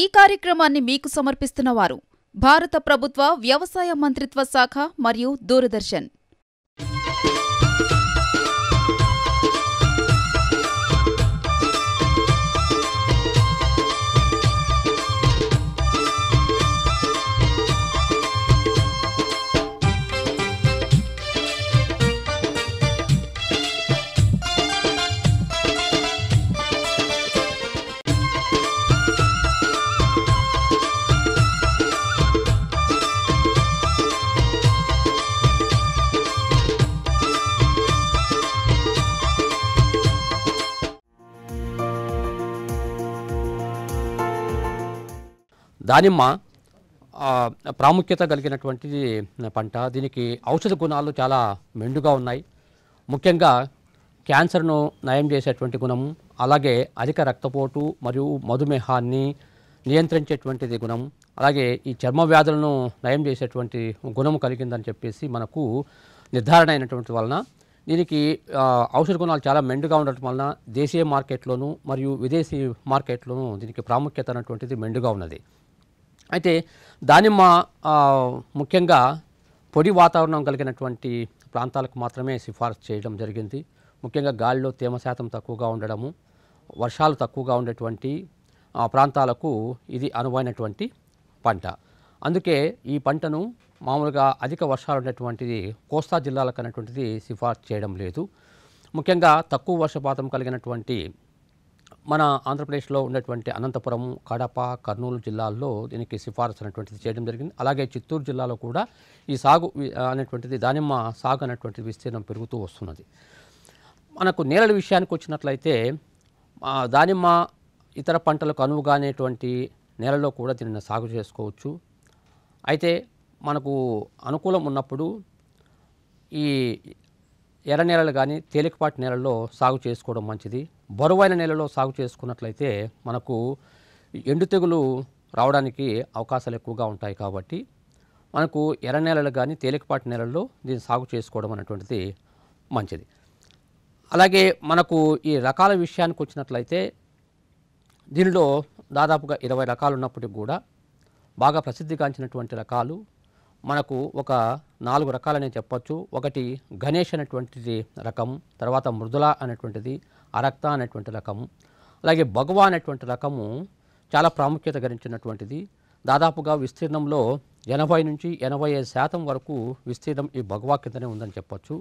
ఈ కార్యక్రమాన్ని మీకు సమర్పిస్తున్నవారు భారత ప్రభుత్వ వ్యవసాయ మంత్రిత్వ శాఖ మరియు దూరదర్శన్ దానిమ్మ ప్రాముఖ్యత కలిగినటువంటి పంట దీనికి ఔషధ గుణాలు చాలా మెండుగా ఉన్నాయి ముఖ్యంగా క్యాన్సర్ను నయం చేసేటువంటి గుణం అలాగే అధిక రక్తపోటు మరియు మధుమేహాన్ని నియంత్రించేటువంటిది గుణం అలాగే ఈ చర్మ వ్యాధులను నయం చేసేటువంటి గుణం కలిగిందని చెప్పేసి మనకు నిర్ధారణ అయినటువంటి వలన దీనికి ఔషధ గుణాలు చాలా మెండుగా ఉండటం వలన దేశీయ మార్కెట్లోను మరియు విదేశీ మార్కెట్లోను దీనికి ప్రాముఖ్యత అనేటువంటిది మెండుగా ఉన్నది అయితే దానిమ్మ ముఖ్యంగా పొడి వాతావరణం కలిగినటువంటి ప్రాంతాలకు మాత్రమే సిఫార్సు చేయడం జరిగింది ముఖ్యంగా గాలిలో తేమ శాతం తక్కువగా ఉండడము వర్షాలు తక్కువగా ఉండేటువంటి ప్రాంతాలకు ఇది అనువైనటువంటి పంట అందుకే ఈ పంటను మామూలుగా అధిక వర్షాలు ఉండేటువంటిది కోస్తా జిల్లాలకు అనేటువంటిది సిఫార్సు చేయడం లేదు ముఖ్యంగా తక్కువ వర్షపాతం కలిగినటువంటి మన ఆంధ్రప్రదేశ్లో ఉన్నటువంటి అనంతపురం కడప కర్నూలు జిల్లాల్లో దీనికి సిఫార్సు అనేటువంటిది చేయడం జరిగింది అలాగే చిత్తూరు జిల్లాలో కూడా ఈ సాగు అనేటువంటిది దానిమ్మ సాగు అనేటువంటి విస్తీర్ణం పెరుగుతూ వస్తున్నది మనకు నేలల విషయానికి వచ్చినట్లయితే దానిమ్మ ఇతర పంటలకు అనువుగా అనేటువంటి నేలలో కూడా దీనిని సాగు చేసుకోవచ్చు అయితే మనకు అనుకూలం ఉన్నప్పుడు ఈ ఎర్ర నేలలు కానీ తేలికపాటి నేలల్లో సాగు చేసుకోవడం మంచిది బరువైన నేలలో సాగు చేసుకున్నట్లయితే మనకు ఎండు తెగులు రావడానికి అవకాశాలు ఎక్కువగా ఉంటాయి కాబట్టి మనకు ఎర్ర నేలలు కానీ తేలికపాటి నేలల్లో దీన్ని సాగు చేసుకోవడం అనేటువంటిది మంచిది అలాగే మనకు ఈ రకాల విషయానికి వచ్చినట్లయితే దీనిలో దాదాపుగా ఇరవై రకాలు ఉన్నప్పటికి కూడా బాగా ప్రసిద్ధిగాంచినటువంటి రకాలు మనకు ఒక నాలుగు రకాలనే చెప్పొచ్చు ఒకటి గణేష్ అనేటువంటిది రకం తర్వాత మృదుల అనేటువంటిది అరక్త అనేటువంటి రకం అలాగే భగవా అనేటువంటి రకము చాలా ప్రాముఖ్యత గరించినటువంటిది దాదాపుగా విస్తీర్ణంలో ఎనభై నుంచి ఎనభై ఐదు శాతం వరకు విస్తీర్ణం ఈ భగవా కిందనే ఉందని చెప్పొచ్చు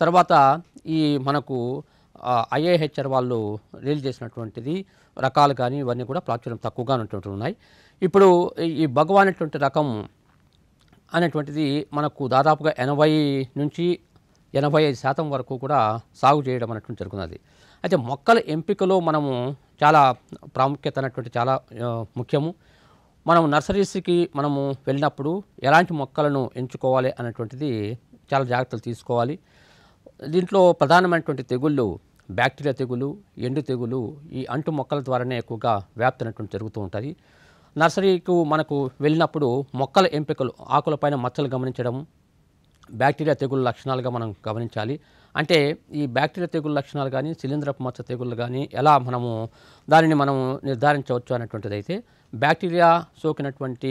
తర్వాత ఈ మనకు ఐఏహెచ్ఆర్ వాళ్ళు రిలీజ్ చేసినటువంటిది రకాలు కానీ ఇవన్నీ కూడా ప్రాచుర్యం తక్కువగా ఉన్నటువంటి ఉన్నాయి ఇప్పుడు ఈ భగవా అనేటువంటి రకం అనేటువంటిది మనకు దాదాపుగా ఎనభై నుంచి ఎనభై ఐదు శాతం వరకు కూడా సాగు చేయడం అనేటువంటి జరుగుతుంది అయితే మొక్కల ఎంపికలో మనము చాలా ప్రాముఖ్యత అనేటువంటి చాలా ముఖ్యము మనం నర్సరీస్కి మనము వెళ్ళినప్పుడు ఎలాంటి మొక్కలను ఎంచుకోవాలి అనేటువంటిది చాలా జాగ్రత్తలు తీసుకోవాలి దీంట్లో ప్రధానమైనటువంటి తెగుళ్ళు బ్యాక్టీరియా తెగులు ఎండు తెగులు ఈ అంటు మొక్కల ద్వారానే ఎక్కువగా వ్యాప్తి అనేటువంటి జరుగుతూ ఉంటుంది నర్సరీకు మనకు వెళ్ళినప్పుడు మొక్కల ఎంపికలు ఆకులపైన మచ్చలు గమనించడం బ్యాక్టీరియా తెగుళ్ళ లక్షణాలుగా మనం గమనించాలి అంటే ఈ బ్యాక్టీరియా తెగుళ్ళ లక్షణాలు కానీ శిలీంద్రపు మచ్చ తెగుళ్ళు కానీ ఎలా మనము దానిని మనం నిర్ధారించవచ్చు అనేటువంటిది అయితే బ్యాక్టీరియా సోకినటువంటి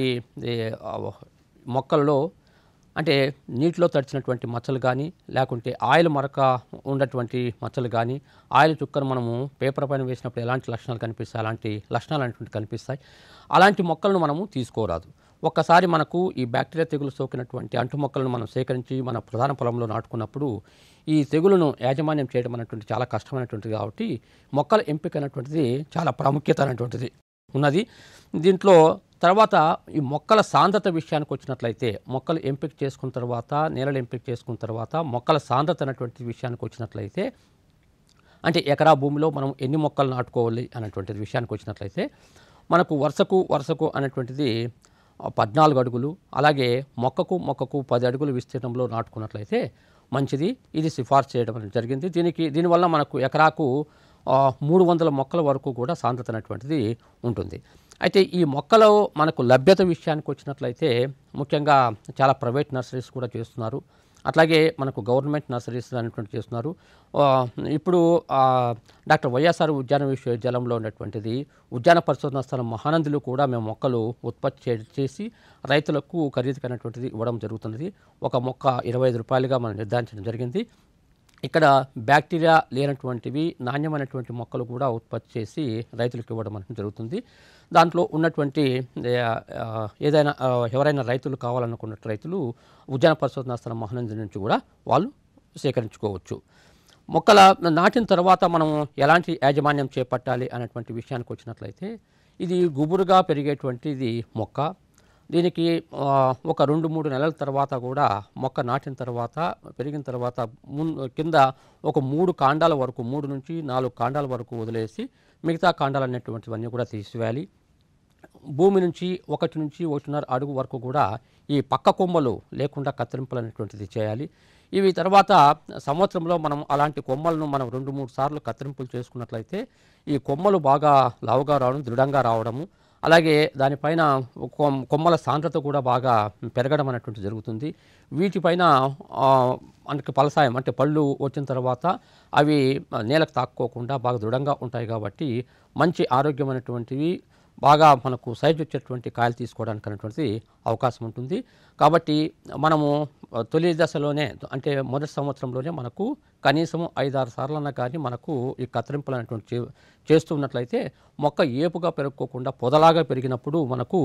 మొక్కల్లో అంటే నీటిలో తడిచినటువంటి మచ్చలు కానీ లేకుంటే ఆయిల్ మరక ఉన్నటువంటి మచ్చలు కానీ ఆయిల్ చుక్కను మనము పేపర్ పైన వేసినప్పుడు ఎలాంటి లక్షణాలు కనిపిస్తాయి అలాంటి లక్షణాలు అనేటువంటి కనిపిస్తాయి అలాంటి మొక్కలను మనము తీసుకోరాదు ఒక్కసారి మనకు ఈ బ్యాక్టీరియా తెగులు సోకినటువంటి అంటు మొక్కలను మనం సేకరించి మన ప్రధాన పొలంలో నాటుకున్నప్పుడు ఈ తెగులను యాజమాన్యం చేయడం అనేటువంటి చాలా కష్టమైనటువంటిది కాబట్టి మొక్కల ఎంపిక అనేటువంటిది చాలా ప్రాముఖ్యత అనేటువంటిది ఉన్నది దీంట్లో తర్వాత ఈ మొక్కల సాంద్రత విషయానికి వచ్చినట్లయితే మొక్కలు ఎంపిక చేసుకున్న తర్వాత నేలలు ఎంపిక చేసుకున్న తర్వాత మొక్కల సాంద్రత అనేటువంటి విషయానికి వచ్చినట్లయితే అంటే ఎకరా భూమిలో మనం ఎన్ని మొక్కలు నాటుకోవాలి అనేటువంటిది విషయానికి వచ్చినట్లయితే మనకు వరుసకు వరుసకు అనేటువంటిది పద్నాలుగు అడుగులు అలాగే మొక్కకు మొక్కకు పది అడుగులు విస్తీర్ణంలో నాటుకున్నట్లయితే మంచిది ఇది సిఫార్సు చేయడం జరిగింది దీనికి దీనివల్ల మనకు ఎకరాకు మూడు వందల మొక్కల వరకు కూడా సాంద్రత అనేటువంటిది ఉంటుంది అయితే ఈ మొక్కలో మనకు లభ్యత విషయానికి వచ్చినట్లయితే ముఖ్యంగా చాలా ప్రైవేట్ నర్సరీస్ కూడా చేస్తున్నారు అట్లాగే మనకు గవర్నమెంట్ నర్సరీస్ అనేటువంటి చేస్తున్నారు ఇప్పుడు డాక్టర్ వైఎస్ఆర్ ఉద్యాన విశ్వవిద్యాలయంలో ఉన్నటువంటిది ఉద్యాన పరిశోధన స్థలం మహానందులు కూడా మేము మొక్కలు ఉత్పత్తి చేసి రైతులకు ఖరీదుకైనటువంటిది ఇవ్వడం జరుగుతున్నది ఒక మొక్క ఇరవై ఐదు రూపాయలుగా మనం నిర్ధారించడం జరిగింది ఇక్కడ బ్యాక్టీరియా లేనటువంటివి నాణ్యమైనటువంటి మొక్కలు కూడా ఉత్పత్తి చేసి రైతులకు ఇవ్వడం అనేది జరుగుతుంది దాంట్లో ఉన్నటువంటి ఏదైనా ఎవరైనా రైతులు కావాలనుకున్న రైతులు ఉద్యాన స్థలం మహానంది నుంచి కూడా వాళ్ళు సేకరించుకోవచ్చు మొక్కల నాటిన తర్వాత మనం ఎలాంటి యాజమాన్యం చేపట్టాలి అనేటువంటి విషయానికి వచ్చినట్లయితే ఇది గుబురుగా పెరిగేటువంటిది మొక్క దీనికి ఒక రెండు మూడు నెలల తర్వాత కూడా మొక్క నాటిన తర్వాత పెరిగిన తర్వాత మున్ కింద ఒక మూడు కాండాల వరకు మూడు నుంచి నాలుగు కాండాల వరకు వదిలేసి మిగతా కాండాలు అనేటువంటివన్నీ కూడా తీసివేయాలి భూమి నుంచి ఒకటి నుంచి ఒకటిన్నర అడుగు వరకు కూడా ఈ పక్క కొమ్మలు లేకుండా కత్తిరింపులు అనేటువంటిది చేయాలి ఇవి తర్వాత సంవత్సరంలో మనం అలాంటి కొమ్మలను మనం రెండు మూడు సార్లు కత్తిరింపులు చేసుకున్నట్లయితే ఈ కొమ్మలు బాగా లావుగా రావడం దృఢంగా రావడము అలాగే దానిపైన కొమ్మల సాంద్రత కూడా బాగా పెరగడం అనేటువంటి జరుగుతుంది వీటిపైన మనకి పలసాయం అంటే పళ్ళు వచ్చిన తర్వాత అవి నేలకు తాక్కోకుండా బాగా దృఢంగా ఉంటాయి కాబట్టి మంచి ఆరోగ్యమైనటువంటివి బాగా మనకు సైజ్ వచ్చేటువంటి కాయలు తీసుకోవడానికి అనేటువంటిది అవకాశం ఉంటుంది కాబట్టి మనము తొలి దశలోనే అంటే మొదటి సంవత్సరంలోనే మనకు కనీసము ఐదారు సార్లన్నా కానీ మనకు ఈ కత్తిరింపులు అనేటువంటి చేస్తున్నట్లయితే మొక్క ఏపుగా పెరుక్కోకుండా పొదలాగా పెరిగినప్పుడు మనకు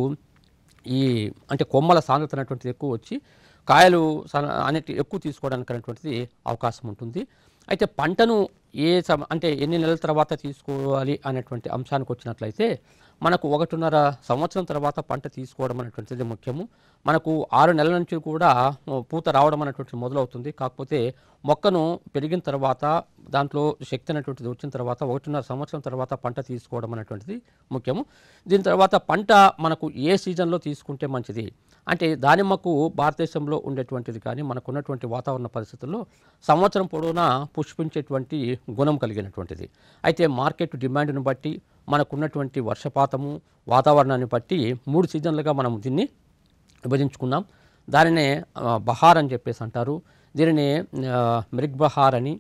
ఈ అంటే కొమ్మల సాంద్రత అనేటువంటిది ఎక్కువ వచ్చి కాయలు అనేటి ఎక్కువ తీసుకోవడానికి అనేటువంటిది అవకాశం ఉంటుంది అయితే పంటను ఏ అంటే ఎన్ని నెలల తర్వాత తీసుకోవాలి అనేటువంటి అంశానికి వచ్చినట్లయితే మనకు ఒకటిన్నర సంవత్సరం తర్వాత పంట తీసుకోవడం అనేటువంటిది ముఖ్యము మనకు ఆరు నెలల నుంచి కూడా పూత రావడం అనేటువంటిది మొదలవుతుంది కాకపోతే మొక్కను పెరిగిన తర్వాత దాంట్లో శక్తి అనేటువంటిది వచ్చిన తర్వాత ఒకటిన్నర సంవత్సరం తర్వాత పంట తీసుకోవడం అనేటువంటిది ముఖ్యము దీని తర్వాత పంట మనకు ఏ సీజన్లో తీసుకుంటే మంచిది అంటే దానిమ్మకు భారతదేశంలో ఉండేటువంటిది కానీ మనకున్నటువంటి వాతావరణ పరిస్థితుల్లో సంవత్సరం పొడవునా పుష్పించేటువంటి గుణం కలిగినటువంటిది అయితే మార్కెట్ డిమాండ్ను బట్టి మనకున్నటువంటి వర్షపాతము వాతావరణాన్ని బట్టి మూడు సీజన్లుగా మనం దీన్ని విభజించుకున్నాం దానినే బహార్ అని చెప్పేసి అంటారు దీనిని మృగ్బహార్ అని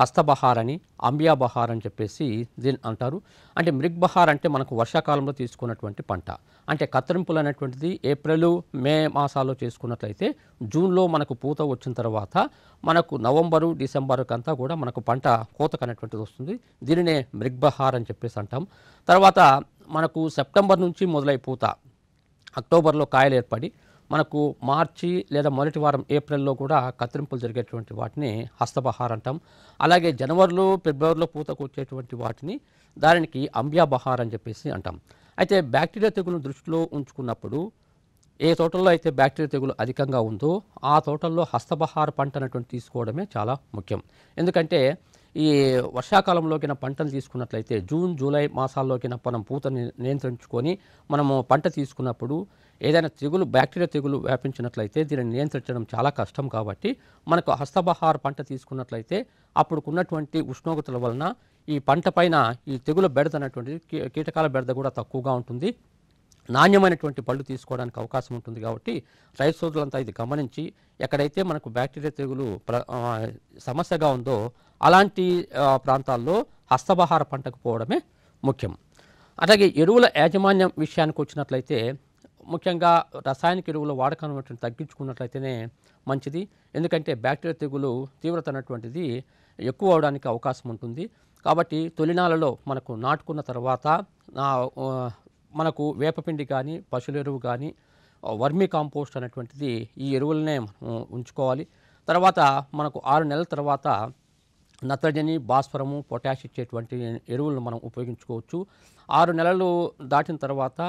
హస్తబహార్ అని అంబియా బహార్ అని చెప్పేసి దీన్ని అంటారు అంటే మృగ్ బహార్ అంటే మనకు వర్షాకాలంలో తీసుకున్నటువంటి పంట అంటే కత్తిరింపులు అనేటువంటిది ఏప్రిల్ మే మాసాల్లో చేసుకున్నట్లయితే జూన్లో మనకు పూత వచ్చిన తర్వాత మనకు నవంబరు డిసెంబర్కంతా కూడా మనకు పంట కోతకు అనేటువంటిది వస్తుంది దీనినే మృగ్ బహార్ అని చెప్పేసి అంటాం తర్వాత మనకు సెప్టెంబర్ నుంచి మొదలై పూత అక్టోబర్లో కాయలు ఏర్పడి మనకు మార్చి లేదా మొదటి వారం ఏప్రిల్లో కూడా కత్తిరింపులు జరిగేటువంటి వాటిని హస్తబహార్ అంటాం అలాగే జనవరిలో ఫిబ్రవరిలో పూతకు వచ్చేటువంటి వాటిని దానికి అంబ్యాబహార్ అని చెప్పేసి అంటాం అయితే బ్యాక్టీరియా తెగులను దృష్టిలో ఉంచుకున్నప్పుడు ఏ తోటల్లో అయితే బ్యాక్టీరియా తెగులు అధికంగా ఉందో ఆ తోటల్లో హస్తబహార పంట అనేటువంటి తీసుకోవడమే చాలా ముఖ్యం ఎందుకంటే ఈ వర్షాకాలంలోకిన పంటలు తీసుకున్నట్లయితే జూన్ జూలై మాసాల్లోకిన మనం పూతని నియంత్రించుకొని మనము పంట తీసుకున్నప్పుడు ఏదైనా తెగులు బ్యాక్టీరియా తెగులు వ్యాపించినట్లయితే దీనిని నియంత్రించడం చాలా కష్టం కాబట్టి మనకు హస్తబహార పంట తీసుకున్నట్లయితే అప్పుడుకున్నటువంటి ఉష్ణోగ్రతల వలన ఈ పంట పైన ఈ తెగుల బెడద అనేటువంటిది కీటకాల బెడద కూడా తక్కువగా ఉంటుంది నాణ్యమైనటువంటి పళ్ళు తీసుకోవడానికి అవకాశం ఉంటుంది కాబట్టి రైతు సోదరులంతా ఇది గమనించి ఎక్కడైతే మనకు బ్యాక్టీరియా తెగులు సమస్యగా ఉందో అలాంటి ప్రాంతాల్లో హస్తబహార పంటకు పోవడమే ముఖ్యం అలాగే ఎరువుల యాజమాన్యం విషయానికి వచ్చినట్లయితే ముఖ్యంగా రసాయనిక ఎరువుల వాడకం తగ్గించుకున్నట్లయితేనే మంచిది ఎందుకంటే బ్యాక్టీరియా తెగులు తీవ్రత అన్నటువంటిది ఎక్కువ అవడానికి అవకాశం ఉంటుంది కాబట్టి తొలినాలలో మనకు నాటుకున్న తర్వాత మనకు వేపపిండి కానీ పశువుల ఎరువు కానీ వర్మీ కాంపోస్ట్ అనేటువంటిది ఈ ఎరువులనే ఉంచుకోవాలి తర్వాత మనకు ఆరు నెలల తర్వాత నత్రజని భాస్వరము పొటాష్ ఇచ్చేటువంటి ఎరువులను మనం ఉపయోగించుకోవచ్చు ఆరు నెలలు దాటిన తర్వాత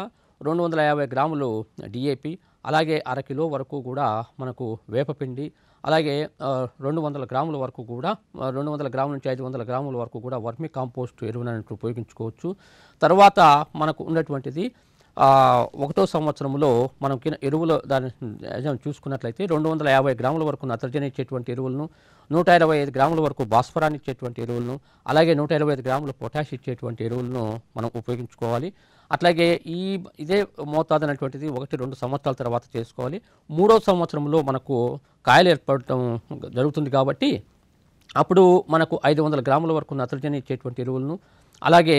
రెండు వందల యాభై గ్రాములు డిఏపి అలాగే అరకిలో వరకు కూడా మనకు వేపపిండి అలాగే రెండు వందల గ్రాముల వరకు కూడా రెండు వందల గ్రాముల నుంచి ఐదు వందల గ్రాముల వరకు కూడా వర్మి కాంపోస్ట్ ఎరువులను ఉపయోగించుకోవచ్చు తర్వాత మనకు ఉన్నటువంటిది ఒకటో సంవత్సరంలో మనం ఎరువులు దాని చూసుకున్నట్లయితే రెండు వందల యాభై గ్రాముల వరకు నత్రజని ఇచ్చేటువంటి ఎరువులను నూట ఇరవై ఐదు గ్రాముల వరకు భాస్వరాన్ని ఇచ్చేటువంటి ఎరువులను అలాగే నూట ఇరవై ఐదు గ్రాముల పొటాష్ ఇచ్చేటువంటి ఎరువులను మనం ఉపయోగించుకోవాలి అట్లాగే ఈ ఇదే మోతాదు అనేటువంటిది ఒకటి రెండు సంవత్సరాల తర్వాత చేసుకోవాలి మూడో సంవత్సరంలో మనకు కాయలు ఏర్పడటం జరుగుతుంది కాబట్టి అప్పుడు మనకు ఐదు వందల గ్రాముల వరకు నత్రజని ఇచ్చేటువంటి ఎరువులను అలాగే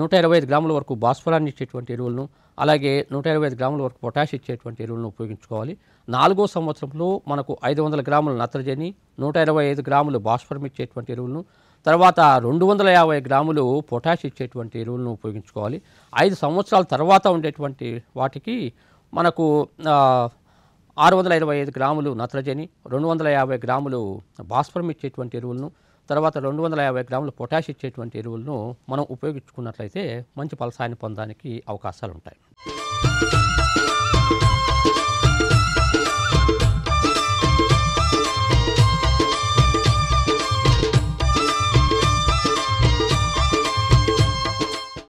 నూట ఇరవై ఐదు గ్రాముల వరకు భాస్ఫరాన్ని ఇచ్చేటువంటి ఎరువులను అలాగే నూట ఇరవై ఐదు గ్రాముల వరకు పొటాష్ ఇచ్చేటువంటి ఎరువులను ఉపయోగించుకోవాలి నాలుగో సంవత్సరంలో మనకు ఐదు వందల గ్రాముల నత్రజని నూట ఇరవై ఐదు గ్రాములు భాస్వరం ఇచ్చేటువంటి ఎరువులను తర్వాత రెండు వందల యాభై గ్రాములు పొటాష్ ఇచ్చేటువంటి ఎరువులను ఉపయోగించుకోవాలి ఐదు సంవత్సరాల తర్వాత ఉండేటువంటి వాటికి మనకు ఆరు వందల ఇరవై ఐదు గ్రాములు నత్రజని రెండు వందల యాభై గ్రాములు భాస్ఫరం ఇచ్చేటువంటి ఎరువులను తర్వాత రెండు వందల యాభై గ్రాముల పొటాష్ ఇచ్చేటువంటి ఎరువులను మనం ఉపయోగించుకున్నట్లయితే మంచి ఫలసాయాన్ని పొందడానికి అవకాశాలు ఉంటాయి